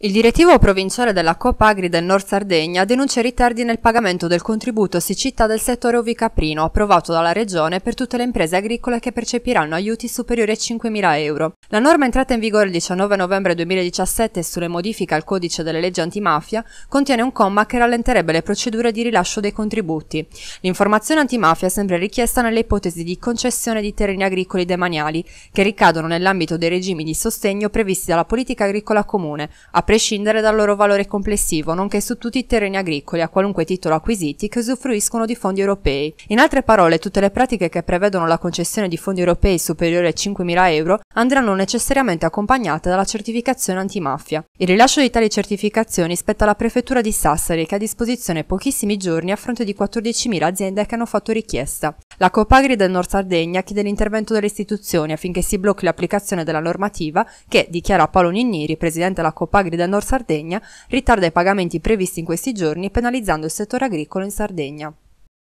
Il direttivo provinciale della Coppa Agri del Nord Sardegna denuncia i ritardi nel pagamento del contributo siccità del settore ovicaprino approvato dalla Regione per tutte le imprese agricole che percepiranno aiuti superiori a 5.000 euro. La norma entrata in vigore il 19 novembre 2017 sulle modifiche al codice delle leggi antimafia contiene un comma che rallenterebbe le procedure di rilascio dei contributi. L'informazione antimafia è sempre richiesta nelle ipotesi di concessione di terreni agricoli demaniali che ricadono nell'ambito dei regimi di sostegno previsti dalla politica agricola comune, prescindere dal loro valore complessivo, nonché su tutti i terreni agricoli a qualunque titolo acquisiti che usufruiscono di fondi europei. In altre parole, tutte le pratiche che prevedono la concessione di fondi europei superiori a 5.000 euro andranno necessariamente accompagnate dalla certificazione antimafia. Il rilascio di tali certificazioni spetta alla Prefettura di Sassari che ha a disposizione pochissimi giorni a fronte di 14.000 aziende che hanno fatto richiesta. La Copagri del Nord Sardegna chiede l'intervento delle istituzioni affinché si blocchi l'applicazione della normativa che, dichiara Paolo Ninniri, presidente della Copagri del Nord Sardegna ritarda i pagamenti previsti in questi giorni penalizzando il settore agricolo in Sardegna.